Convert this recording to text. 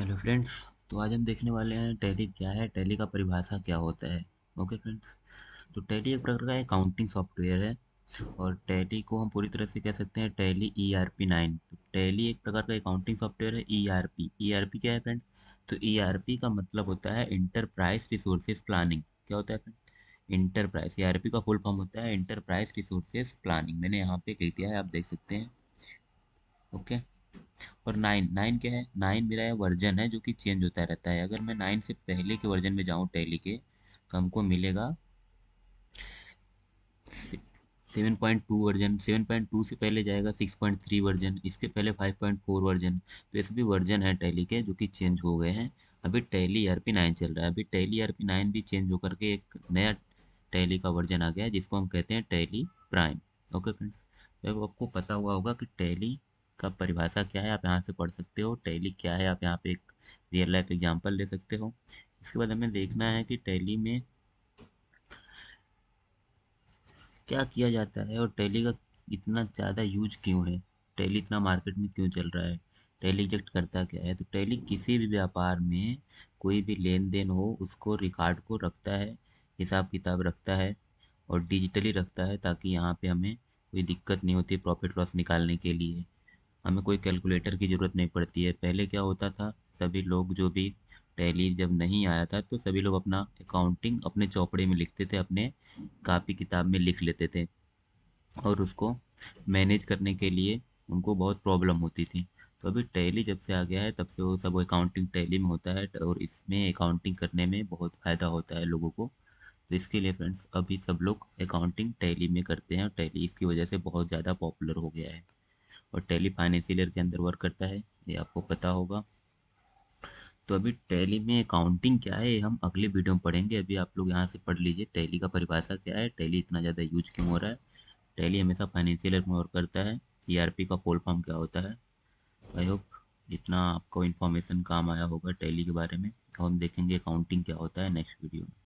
Hello friends तो आज हम देखने वाले हैं टैली क्या है टैली का परिभाषा क्या होता है ओके फ्रेंड्स तो टैली एक प्रकार का अकाउंटिंग सॉफ्टवेयर है और टैली को हम पूरी तरह से कह सकते हैं Tally E R P nine तो टैली एक प्रकार का अकाउंटिंग सॉफ्टवेयर है E R P E R P क्या है फ्रेंड्स तो ई आर पी का मतलब होता है इंटरप्राइज रिसोर्सेज प्लानिंग क्या होता है friend enterprise E R P का फुल फॉर्म होता है इंटरप्राइज रिसोर्सेज प्लानिंग मैंने यहाँ पे लिख दिया है आप देख सकते हैं ओके okay? और नाइन नाइन क्या है नाइन मेरा यह वर्जन है जो कि चेंज होता रहता है अगर मैं नाइन से पहले के वर्जन में जाऊँ टैली के तो हमको मिलेगा seven point two version seven point two से पहले जाएगा सिक्स पॉइंट थ्री वर्जन इसके पहले फाइव पॉइंट फोर वर्जन तो ये सभी वर्जन है टैली के जो कि चेंज हो गए हैं अभी टैली आर पी नाइन चल रहा है अभी टैली आर पी नाइन भी चेंज होकर के एक नया टैली का वर्जन आ गया है जिसको हम कहते हैं टैली प्राइम ओके फ्रेंड्स तो आपको पता हुआ होगा कि टैली का परिभाषा क्या है आप यहाँ से पढ़ सकते हो टैली क्या है आप यहाँ पे एक रियल लाइफ एग्जाम्पल ले सकते हो इसके बाद हमें देखना है कि टैली में क्या किया जाता है और टैली का इतना ज़्यादा यूज क्यों है टैली इतना मार्केट में क्यों चल रहा है टैली एग्जैक्ट करता क्या है तो टैली किसी भी व्यापार में कोई भी लेन देन हो उसको रिकॉर्ड को रखता है हिसाब किताब रखता है और डिजिटली रखता है ताकि यहाँ पे हमें कोई दिक्कत नहीं होती प्रॉफिट लॉस निकालने के लिए हमें कोई कैलकुलेटर की ज़रूरत नहीं पड़ती है पहले क्या होता था सभी लोग जो भी टैली जब नहीं आया था तो सभी लोग अपना अकाउंटिंग अपने चौपड़े में लिखते थे अपने कापी किताब में लिख लेते थे और उसको मैनेज करने के लिए उनको बहुत प्रॉब्लम होती थी तो अभी टैली जब से आ गया है तब से वो सब अकाउंटिंग टैली में होता है और इसमें अकाउंटिंग करने में बहुत फ़ायदा होता है लोगों को तो इसके लिए फ्रेंड्स अभी सब लोग अकाउंटिंग टैली में करते हैं और टैली इसकी वजह से बहुत ज़्यादा पॉपुलर हो गया है और टैली फाइनेंशियल के अंदर वर्क करता है ये आपको पता होगा तो अभी टैली में अकाउंटिंग क्या है हम अगले वीडियो में पढ़ेंगे अभी आप लोग यहाँ से पढ़ लीजिए टैली का परिभाषा क्या है टैली इतना ज़्यादा यूज क्यों हो रहा है टैली हमेशा फाइनेंशियल में वर्क करता है सी e का फुल फॉर्म क्या होता है आई होप इतना आपको इन्फॉर्मेशन काम आया होगा टैली के बारे में हम देखेंगे अकाउंटिंग क्या होता है नेक्स्ट वीडियो में